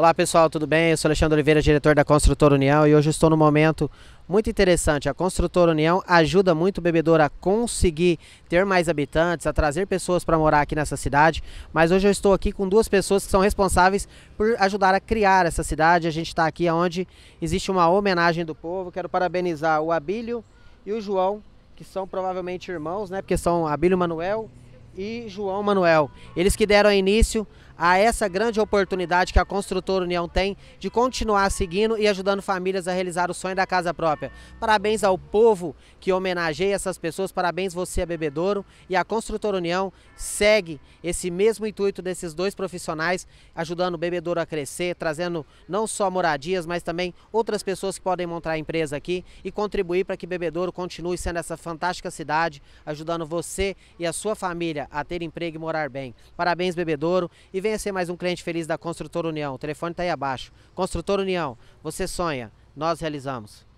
Olá pessoal, tudo bem? Eu sou Alexandre Oliveira, diretor da Construtora União e hoje estou num momento muito interessante. A Construtora União ajuda muito o bebedouro a conseguir ter mais habitantes, a trazer pessoas para morar aqui nessa cidade. Mas hoje eu estou aqui com duas pessoas que são responsáveis por ajudar a criar essa cidade. A gente está aqui onde existe uma homenagem do povo. Quero parabenizar o Abílio e o João, que são provavelmente irmãos, né? Porque são Abílio Manuel e João Manuel. Eles que deram início a essa grande oportunidade que a Construtora União tem de continuar seguindo e ajudando famílias a realizar o sonho da casa própria. Parabéns ao povo que homenageia essas pessoas, parabéns você, Bebedouro, e a Construtora União segue esse mesmo intuito desses dois profissionais, ajudando o Bebedouro a crescer, trazendo não só moradias, mas também outras pessoas que podem montar a empresa aqui e contribuir para que Bebedouro continue sendo essa fantástica cidade, ajudando você e a sua família a ter emprego e morar bem. Parabéns, Bebedouro, e vem venha ser mais um cliente feliz da Construtora União. O telefone está aí abaixo. Construtora União, você sonha, nós realizamos.